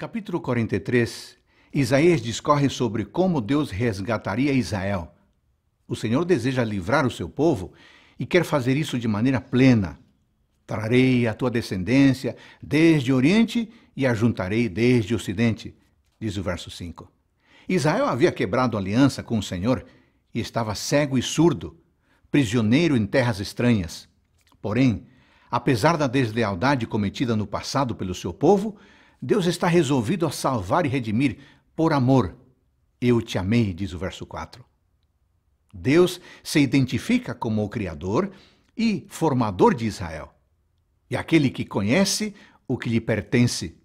capítulo 43, Isaías discorre sobre como Deus resgataria Israel. O Senhor deseja livrar o seu povo e quer fazer isso de maneira plena. Trarei a tua descendência desde o Oriente e a juntarei desde o Ocidente, diz o verso 5. Israel havia quebrado aliança com o Senhor e estava cego e surdo, prisioneiro em terras estranhas. Porém, apesar da deslealdade cometida no passado pelo seu povo, Deus está resolvido a salvar e redimir por amor. Eu te amei, diz o verso 4. Deus se identifica como o Criador e formador de Israel, e aquele que conhece o que lhe pertence.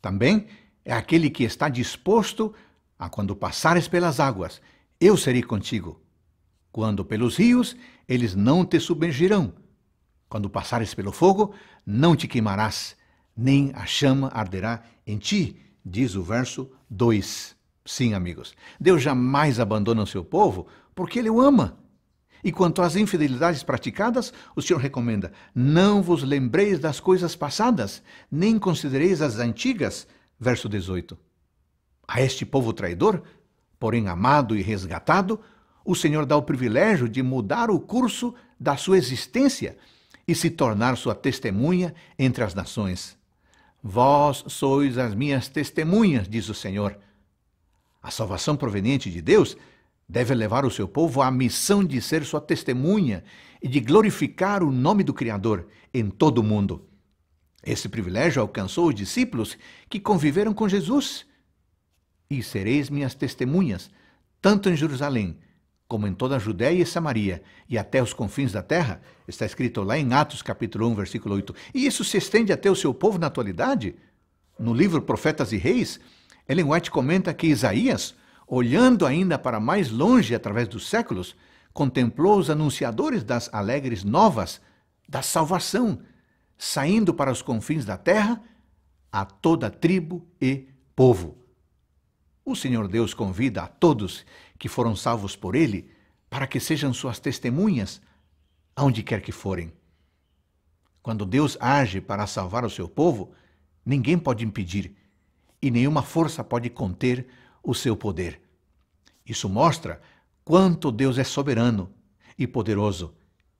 Também é aquele que está disposto a, quando passares pelas águas, eu serei contigo. Quando pelos rios, eles não te submergirão. Quando passares pelo fogo, não te queimarás nem a chama arderá em ti, diz o verso 2. Sim, amigos, Deus jamais abandona o seu povo porque ele o ama. E quanto às infidelidades praticadas, o Senhor recomenda: não vos lembreis das coisas passadas, nem considereis as antigas. Verso 18. A este povo traidor, porém amado e resgatado, o Senhor dá o privilégio de mudar o curso da sua existência e se tornar sua testemunha entre as nações. Vós sois as minhas testemunhas, diz o Senhor. A salvação proveniente de Deus deve levar o seu povo à missão de ser sua testemunha e de glorificar o nome do Criador em todo o mundo. Esse privilégio alcançou os discípulos que conviveram com Jesus. E sereis minhas testemunhas, tanto em Jerusalém como em toda a Judéia e Samaria, e até os confins da terra, está escrito lá em Atos capítulo 1, versículo 8. E isso se estende até o seu povo na atualidade? No livro Profetas e Reis, Ellen White comenta que Isaías, olhando ainda para mais longe através dos séculos, contemplou os anunciadores das alegres novas da salvação, saindo para os confins da terra a toda tribo e povo o Senhor Deus convida a todos que foram salvos por Ele para que sejam suas testemunhas aonde quer que forem. Quando Deus age para salvar o seu povo, ninguém pode impedir e nenhuma força pode conter o seu poder. Isso mostra quanto Deus é soberano e poderoso.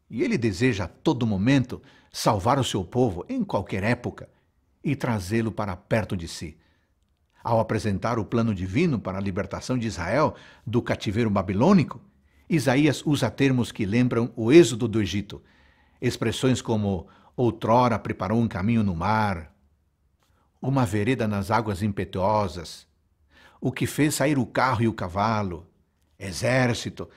E ele deseja a todo momento salvar o seu povo em qualquer época e trazê-lo para perto de si ao apresentar o plano divino para a libertação de Israel do cativeiro babilônico, Isaías usa termos que lembram o êxodo do Egito, expressões como outrora preparou um caminho no mar, uma vereda nas águas impetuosas, o que fez sair o carro e o cavalo, exército.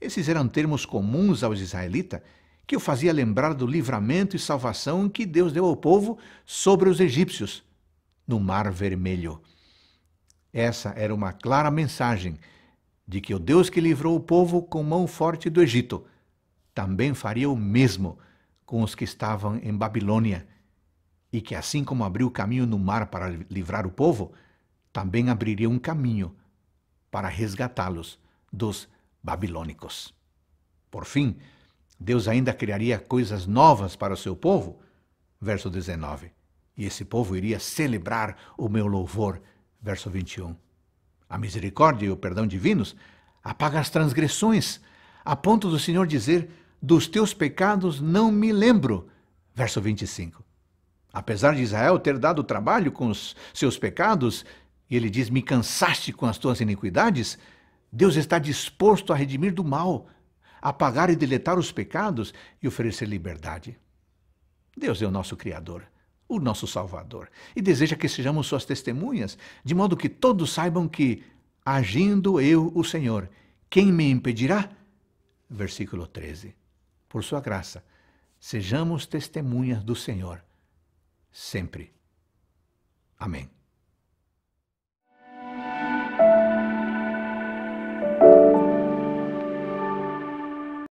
Esses eram termos comuns aos israelitas que o fazia lembrar do livramento e salvação que Deus deu ao povo sobre os egípcios no Mar Vermelho. Essa era uma clara mensagem de que o Deus que livrou o povo com mão forte do Egito também faria o mesmo com os que estavam em Babilônia, e que assim como abriu caminho no mar para livrar o povo, também abriria um caminho para resgatá-los dos babilônicos. Por fim, Deus ainda criaria coisas novas para o seu povo, verso 19. E esse povo iria celebrar o meu louvor verso 21. A misericórdia e o perdão divinos apaga as transgressões, a ponto do Senhor dizer: Dos teus pecados não me lembro. Verso 25. Apesar de Israel ter dado trabalho com os seus pecados, e ele diz: Me cansaste com as tuas iniquidades, Deus está disposto a redimir do mal, apagar e deletar os pecados e oferecer liberdade. Deus é o nosso Criador o nosso Salvador, e deseja que sejamos suas testemunhas, de modo que todos saibam que, agindo eu, o Senhor, quem me impedirá? Versículo 13. Por sua graça, sejamos testemunhas do Senhor, sempre. Amém.